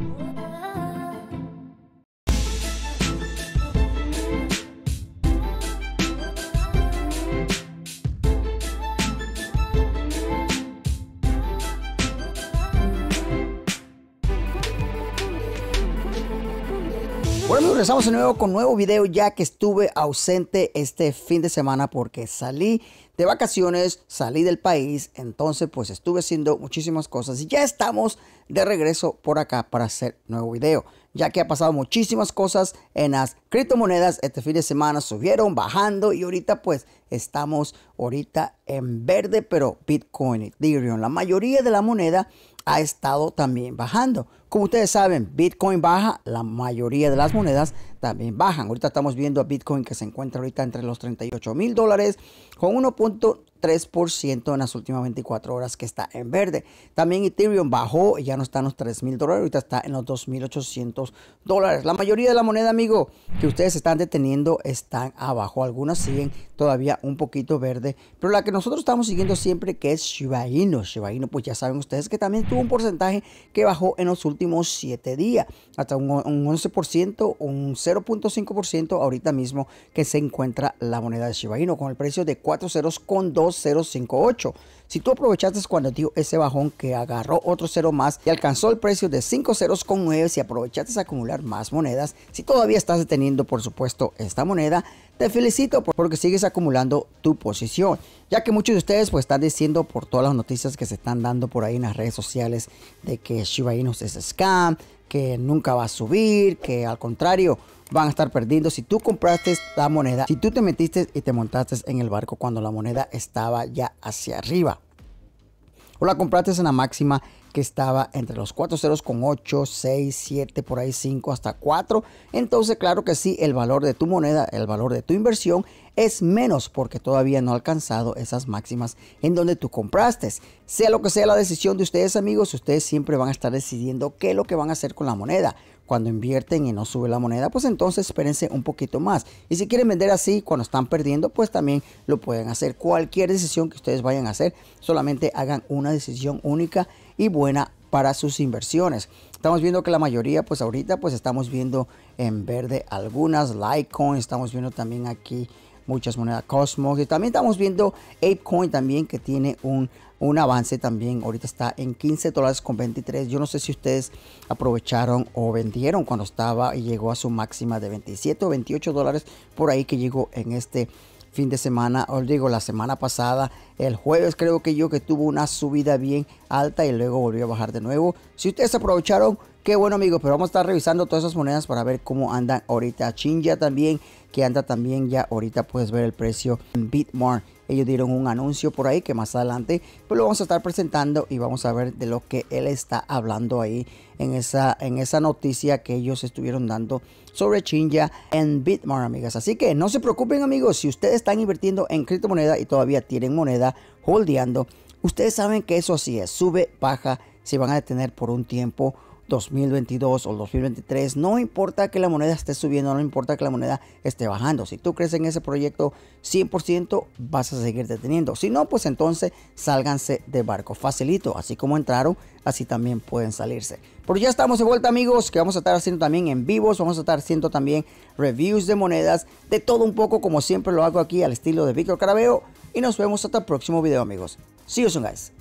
Ooh. Bueno amigos, regresamos de nuevo con nuevo video ya que estuve ausente este fin de semana porque salí de vacaciones, salí del país, entonces pues estuve haciendo muchísimas cosas y ya estamos de regreso por acá para hacer nuevo video, ya que ha pasado muchísimas cosas en las criptomonedas este fin de semana, subieron, bajando y ahorita pues estamos ahorita en verde, pero Bitcoin, Ethereum, la mayoría de la moneda ha estado también bajando. Como ustedes saben, Bitcoin baja, la mayoría de las monedas también bajan. Ahorita estamos viendo a Bitcoin que se encuentra ahorita entre los 38 mil dólares con 1. 3% en las últimas 24 horas que está en verde. También Ethereum bajó, ya no está en los 3.000 dólares, ahorita está en los 2.800 dólares. La mayoría de la moneda, amigo, que ustedes están deteniendo están abajo. Algunas siguen todavía un poquito verde, pero la que nosotros estamos siguiendo siempre que es Shiba Inu. Shiba Inu, pues ya saben ustedes que también tuvo un porcentaje que bajó en los últimos 7 días, hasta un, 11%, un 0.5% ahorita mismo que se encuentra la moneda de Shiba Inu con el precio de $4.02 058, Si tú aprovechaste cuando dio ese bajón que agarró otro cero más y alcanzó el precio de 5 ceros con 9, si aprovechaste a acumular más monedas, si todavía estás deteniendo por supuesto esta moneda, te felicito porque sigues acumulando tu posición, ya que muchos de ustedes pues están diciendo por todas las noticias que se están dando por ahí en las redes sociales de que Shiba Inu es scam, que nunca va a subir, que al contrario, van a estar perdiendo si tú compraste la moneda, si tú te metiste y te montaste en el barco cuando la moneda estaba ya hacia arriba. O la compraste en la máxima que estaba entre los cuatro ceros con ocho, 6, 7, por ahí 5 hasta 4. Entonces, claro que sí, el valor de tu moneda, el valor de tu inversión es menos porque todavía no ha alcanzado esas máximas en donde tú compraste. Sea lo que sea la decisión de ustedes amigos, ustedes siempre van a estar decidiendo qué es lo que van a hacer con la moneda. Cuando invierten y no sube la moneda, pues entonces espérense un poquito más. Y si quieren vender así cuando están perdiendo, pues también lo pueden hacer. Cualquier decisión que ustedes vayan a hacer, solamente hagan una decisión única y buena para sus inversiones. Estamos viendo que la mayoría, pues ahorita, pues estamos viendo en verde algunas Litecoin, estamos viendo también aquí muchas monedas Cosmos. Y también estamos viendo ApeCoin también que tiene un, un avance también. Ahorita está en 15 dólares con 23. Yo no sé si ustedes aprovecharon o vendieron cuando estaba y llegó a su máxima de 27 o 28 dólares por ahí que llegó en este fin de semana, os digo, la semana pasada el jueves creo que yo que tuvo una subida bien alta y luego volvió a bajar de nuevo. Si ustedes aprovecharon, qué bueno amigos, pero vamos a estar revisando todas esas monedas para ver cómo andan ahorita. Chinja también, que anda también ya ahorita puedes ver el precio en Bitmore. Ellos dieron un anuncio por ahí que más adelante pues lo vamos a estar presentando y vamos a ver de lo que él está hablando ahí en esa, en esa noticia que ellos estuvieron dando sobre Chinja en Bitmore, amigas. Así que no se preocupen, amigos, si ustedes están invirtiendo en criptomoneda y todavía tienen moneda holdeando. Ustedes saben que eso sí es, sube, baja, se van a detener por un tiempo 2022 o 2023, no importa que la moneda esté subiendo, no importa que la moneda esté bajando. Si tú crees en ese proyecto 100%, vas a seguir deteniendo. Si no, pues entonces sálganse de barco. Facilito, así como entraron, así también pueden salirse. Pero ya estamos de vuelta amigos, que vamos a estar haciendo también en vivos, vamos a estar haciendo también reviews de monedas, de todo un poco como siempre lo hago aquí al estilo de Víctor Carabeo. Y nos vemos hasta el próximo video amigos. See you soon guys.